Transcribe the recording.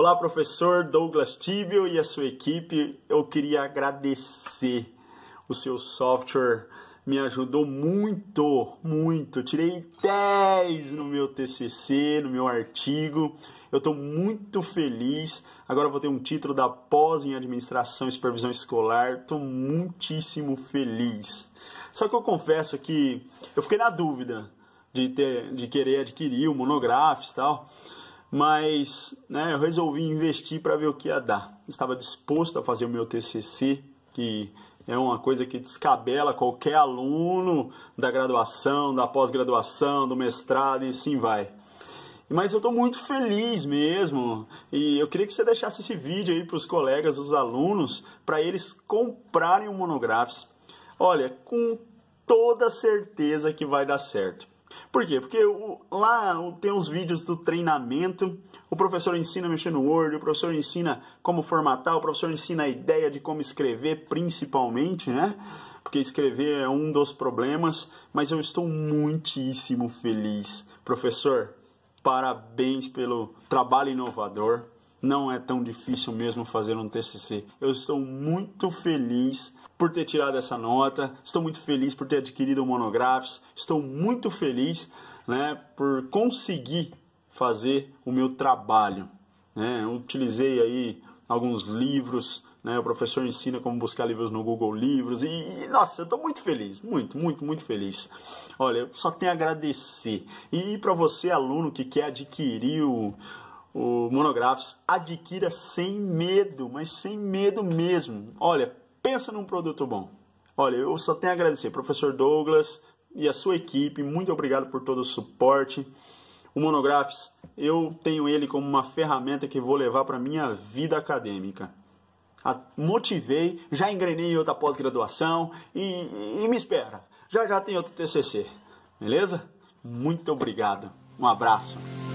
Olá, professor Douglas Tibio e a sua equipe. Eu queria agradecer o seu software. Me ajudou muito, muito. Tirei 10 no meu TCC, no meu artigo. Eu estou muito feliz. Agora vou ter um título da pós em administração e supervisão escolar. Estou muitíssimo feliz. Só que eu confesso que eu fiquei na dúvida de ter, de querer adquirir o monográfico e tal mas né, eu resolvi investir para ver o que ia dar. Estava disposto a fazer o meu TCC, que é uma coisa que descabela qualquer aluno da graduação, da pós-graduação, do mestrado e assim vai. Mas eu estou muito feliz mesmo e eu queria que você deixasse esse vídeo aí para os colegas, os alunos, para eles comprarem o Monografs. Olha, com toda certeza que vai dar certo. Por quê? Porque o, lá tem os vídeos do treinamento, o professor ensina a mexer no Word, o professor ensina como formatar, o professor ensina a ideia de como escrever, principalmente, né? Porque escrever é um dos problemas, mas eu estou muitíssimo feliz. Professor, parabéns pelo trabalho inovador. Não é tão difícil mesmo fazer um TCC. Eu estou muito feliz por ter tirado essa nota, estou muito feliz por ter adquirido o Monographs, estou muito feliz né, por conseguir fazer o meu trabalho. Né? utilizei aí alguns livros, né? o professor ensina como buscar livros no Google Livros e, e nossa, eu estou muito feliz, muito, muito, muito feliz. Olha, eu só tenho a agradecer. E para você, aluno que quer adquirir o, o Monografs, adquira sem medo, mas sem medo mesmo. Olha, Pensa num produto bom. Olha, eu só tenho a agradecer, professor Douglas e a sua equipe, muito obrigado por todo o suporte. O Monografes, eu tenho ele como uma ferramenta que vou levar para minha vida acadêmica. A, motivei, já engrenei outra pós-graduação e, e me espera. Já já tem outro TCC. Beleza? Muito obrigado. Um abraço.